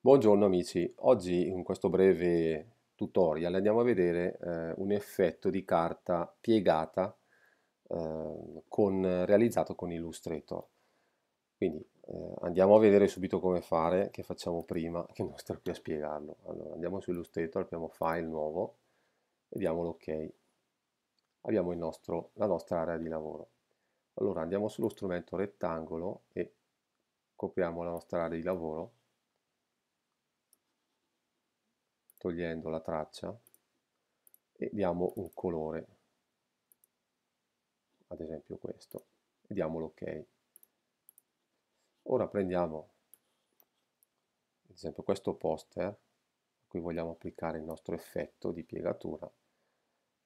Buongiorno amici, oggi in questo breve tutorial andiamo a vedere eh, un effetto di carta piegata eh, con, realizzato con Illustrator. Quindi eh, andiamo a vedere subito come fare, che facciamo prima, che non sto qui a spiegarlo. Allora andiamo su Illustrator, apriamo File nuovo e diamo l'ok. Abbiamo nostro, la nostra area di lavoro. Allora andiamo sullo strumento rettangolo e copriamo la nostra area di lavoro togliendo la traccia e diamo un colore, ad esempio questo, e diamo l'ok. Ora prendiamo ad esempio questo poster a cui vogliamo applicare il nostro effetto di piegatura,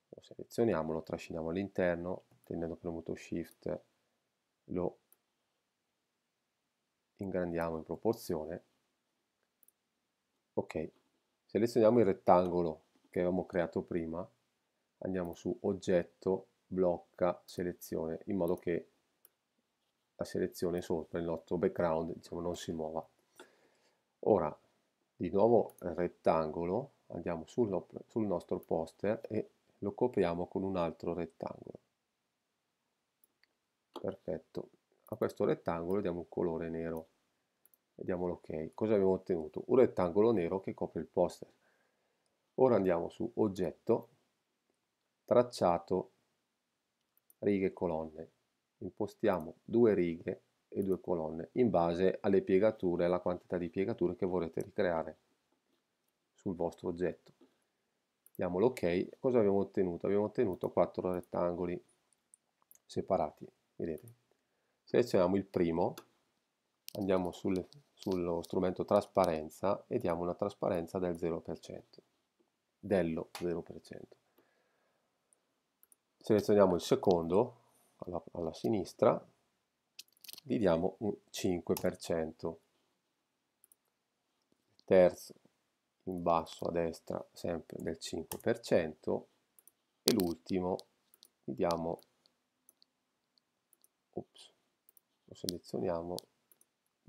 lo selezioniamo, lo trasciniamo all'interno, tenendo premuto Shift lo ingrandiamo in proporzione, ok, selezioniamo il rettangolo che avevamo creato prima, andiamo su oggetto, blocca, selezione, in modo che la selezione sopra il nostro background diciamo, non si muova. Ora, di nuovo rettangolo, andiamo sul, sul nostro poster e lo copriamo con un altro rettangolo. Perfetto. A questo rettangolo diamo un colore nero diamo l'ok. Cosa abbiamo ottenuto? Un rettangolo nero che copre il poster. Ora andiamo su oggetto, tracciato, righe e colonne. Impostiamo due righe e due colonne in base alle piegature, alla quantità di piegature che vorrete ricreare sul vostro oggetto. Diamo l'ok. Cosa abbiamo ottenuto? Abbiamo ottenuto quattro rettangoli separati. Vedete? Selezioniamo il primo andiamo sulle, sullo strumento trasparenza e diamo una trasparenza del 0%, dello 0%. Selezioniamo il secondo, alla, alla sinistra, gli diamo un 5%. Il terzo in basso a destra sempre del 5% e l'ultimo gli diamo, ops, lo selezioniamo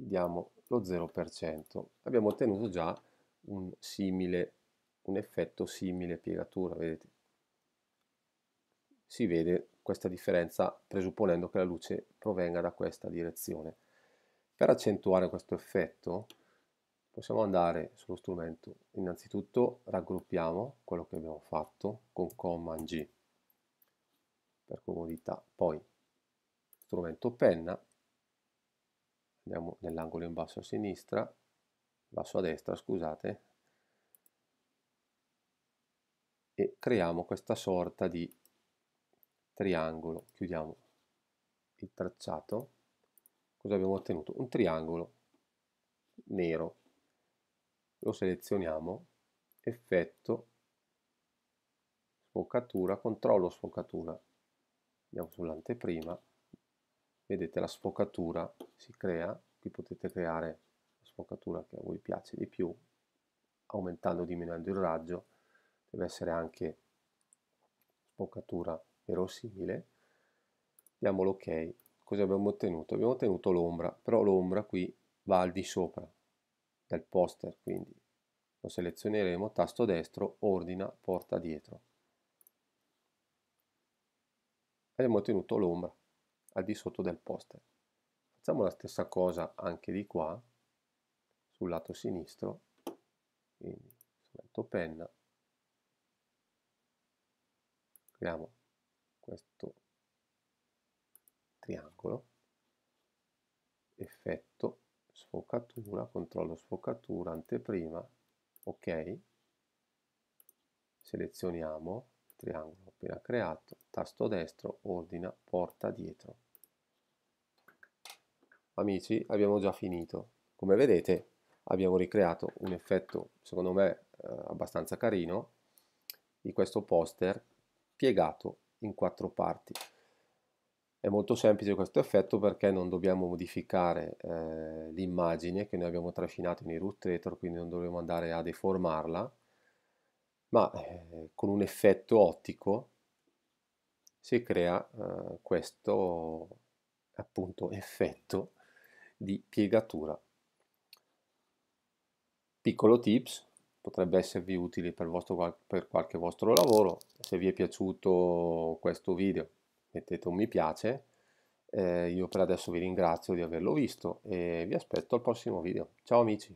diamo lo 0%. Abbiamo ottenuto già un simile, un effetto simile piegatura, vedete? Si vede questa differenza presupponendo che la luce provenga da questa direzione. Per accentuare questo effetto possiamo andare sullo strumento. Innanzitutto raggruppiamo quello che abbiamo fatto con Command G per comodità, poi strumento penna andiamo nell'angolo in basso a sinistra, basso a destra, scusate, e creiamo questa sorta di triangolo. Chiudiamo il tracciato. Cosa abbiamo ottenuto? Un triangolo nero. Lo selezioniamo, effetto, sfocatura, controllo sfocatura. Andiamo sull'anteprima vedete la sfocatura si crea, qui potete creare la sfocatura che a voi piace di più, aumentando o diminuendo il raggio, deve essere anche sfocatura verosimile, diamo l'ok, ok. cosa abbiamo ottenuto? Abbiamo ottenuto l'ombra, però l'ombra qui va al di sopra del poster, quindi lo selezioneremo, tasto destro, ordina, porta dietro. Abbiamo ottenuto l'ombra al di sotto del poster. Facciamo la stessa cosa anche di qua, sul lato sinistro, quindi metto penna, creiamo questo triangolo, effetto, sfocatura, controllo sfocatura, anteprima, ok, selezioniamo triangolo appena creato, tasto destro, ordina, porta dietro. Amici, abbiamo già finito. Come vedete abbiamo ricreato un effetto, secondo me, eh, abbastanza carino di questo poster piegato in quattro parti. È molto semplice questo effetto perché non dobbiamo modificare eh, l'immagine che noi abbiamo trascinato in Illustrator, quindi non dobbiamo andare a deformarla, ma eh, con un effetto ottico si crea eh, questo appunto effetto di piegatura. Piccolo tips, potrebbe esservi utile per, vostro, per qualche vostro lavoro, se vi è piaciuto questo video mettete un mi piace, eh, io per adesso vi ringrazio di averlo visto e vi aspetto al prossimo video. Ciao amici!